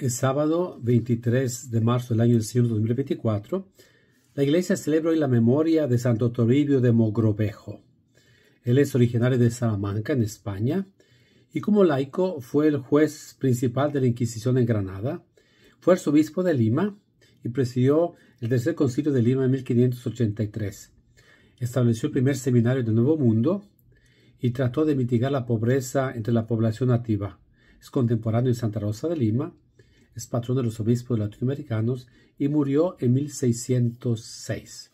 El sábado 23 de marzo del año del 2024, la iglesia celebra hoy la memoria de Santo Toribio de Mogrovejo. Él es originario de Salamanca, en España, y como laico fue el juez principal de la Inquisición en Granada, fue arzobispo de Lima y presidió el tercer concilio de Lima en 1583. Estableció el primer seminario del Nuevo Mundo y trató de mitigar la pobreza entre la población nativa. Es contemporáneo de Santa Rosa de Lima es patrón de los obispos latinoamericanos y murió en 1606.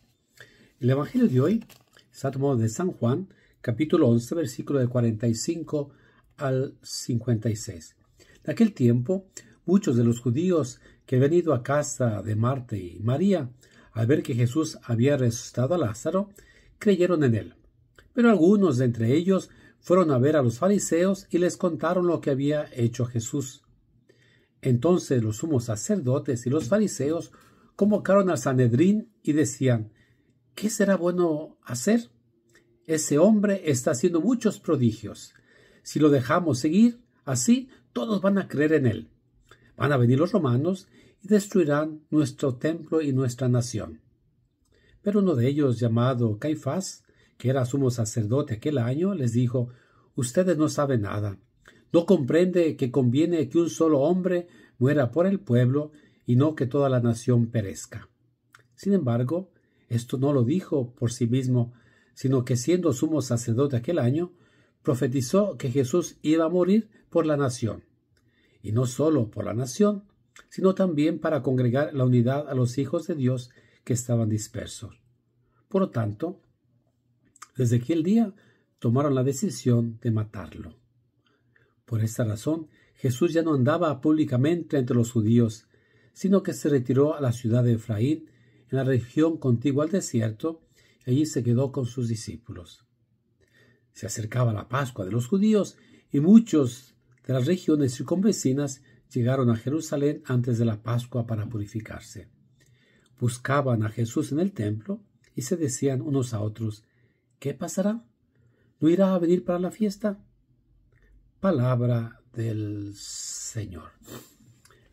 El Evangelio de hoy está tomado de San Juan, capítulo 11, versículo de 45 al 56. En aquel tiempo, muchos de los judíos que habían ido a casa de Marte y María, al ver que Jesús había resucitado a Lázaro, creyeron en él. Pero algunos de entre ellos fueron a ver a los fariseos y les contaron lo que había hecho Jesús. Entonces los sumos sacerdotes y los fariseos convocaron al Sanedrín y decían, ¿qué será bueno hacer? Ese hombre está haciendo muchos prodigios. Si lo dejamos seguir, así todos van a creer en él. Van a venir los romanos y destruirán nuestro templo y nuestra nación. Pero uno de ellos, llamado Caifás, que era sumo sacerdote aquel año, les dijo, Ustedes no saben nada. ¿No comprende que conviene que un solo hombre muera por el pueblo y no que toda la nación perezca? Sin embargo, esto no lo dijo por sí mismo, sino que siendo sumo sacerdote aquel año, profetizó que Jesús iba a morir por la nación, y no solo por la nación, sino también para congregar la unidad a los hijos de Dios que estaban dispersos. Por lo tanto, desde aquel día tomaron la decisión de matarlo. Por esta razón, Jesús ya no andaba públicamente entre los judíos, sino que se retiró a la ciudad de Efraín, en la región contigua al desierto, y allí se quedó con sus discípulos. Se acercaba la Pascua de los judíos, y muchos de las regiones circunvecinas llegaron a Jerusalén antes de la Pascua para purificarse. Buscaban a Jesús en el templo y se decían unos a otros, ¿qué pasará? ¿No irá a venir para la fiesta? Palabra del Señor.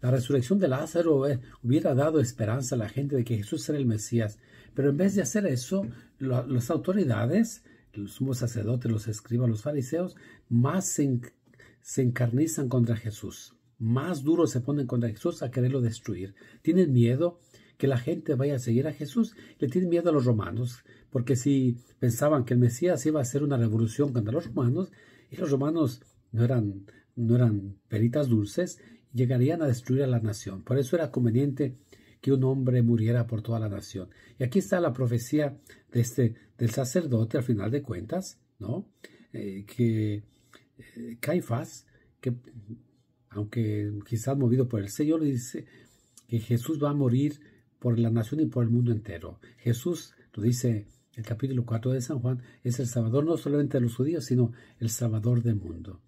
La resurrección de Lázaro eh, hubiera dado esperanza a la gente de que Jesús era el Mesías, pero en vez de hacer eso, las autoridades, los sumos sacerdotes, los escribas, los fariseos, más se, encarnizan contra Jesús, más duros se ponen contra Jesús a quererlo destruir. Tienen miedo que la gente vaya a seguir a Jesús, le tienen miedo a los romanos, porque si pensaban que el Mesías iba a hacer una revolución contra los romanos, y los romanos no eran, peritas dulces, llegarían a destruir a la nación. Por eso era conveniente que un hombre muriera por toda la nación. Y aquí está la profecía de este, del sacerdote, al final de cuentas, ¿no? Eh, que eh, Caifás, que aunque quizás movido por el Señor le dice que Jesús va a morir por la nación y por el mundo entero. Jesús, lo dice el capítulo 4 de San Juan, es el Salvador no solamente de los judíos, sino el Salvador del mundo.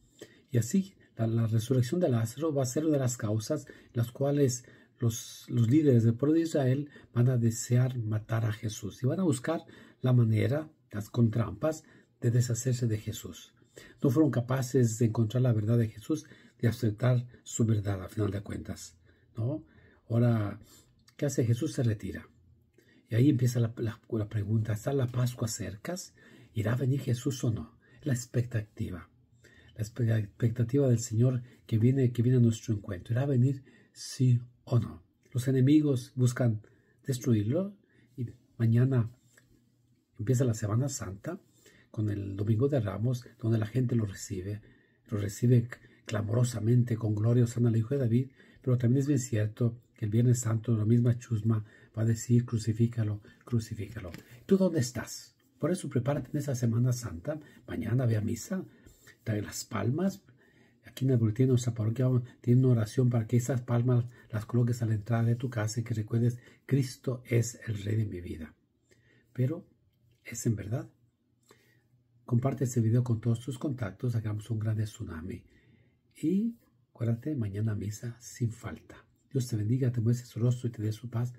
Y así la, resurrección de Lázaro va a ser una de las causas en las cuales los, los, líderes del pueblo de Israel van a desear matar a Jesús y van a buscar la manera, las trampas de deshacerse de Jesús. No fueron capaces de encontrar la verdad de Jesús, de aceptar su verdad al final de cuentas. ¿no? Ahora, ¿qué hace Jesús? Se retira. Y ahí empieza la, la pregunta, ¿está la Pascua cerca? ¿Irá a venir Jesús o no? La expectativa la expectativa del Señor que viene, que viene a nuestro encuentro. ¿Irá a venir sí o no? Los enemigos buscan destruirlo y mañana empieza la Semana Santa con el Domingo de Ramos, donde la gente lo recibe, lo recibe clamorosamente con gloria sana al Hijo de David, pero también es bien cierto que el Viernes Santo la misma chusma va a decir crucifícalo, crucifícalo. ¿Tú dónde estás? Por eso prepárate en esa Semana Santa, mañana ve a misa, de las palmas. Aquí en el boletín de nuestra parroquia tiene una oración para que esas palmas las coloques a la entrada de tu casa y que recuerdes, Cristo es el Rey de mi vida. Pero, ¿es en verdad? Comparte este video con todos tus contactos, hagamos un gran tsunami. Y acuérdate, mañana misa sin falta. Dios te bendiga, te muestre su rostro y te dé su paz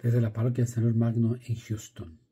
desde la parroquia del Señor Magno en Houston.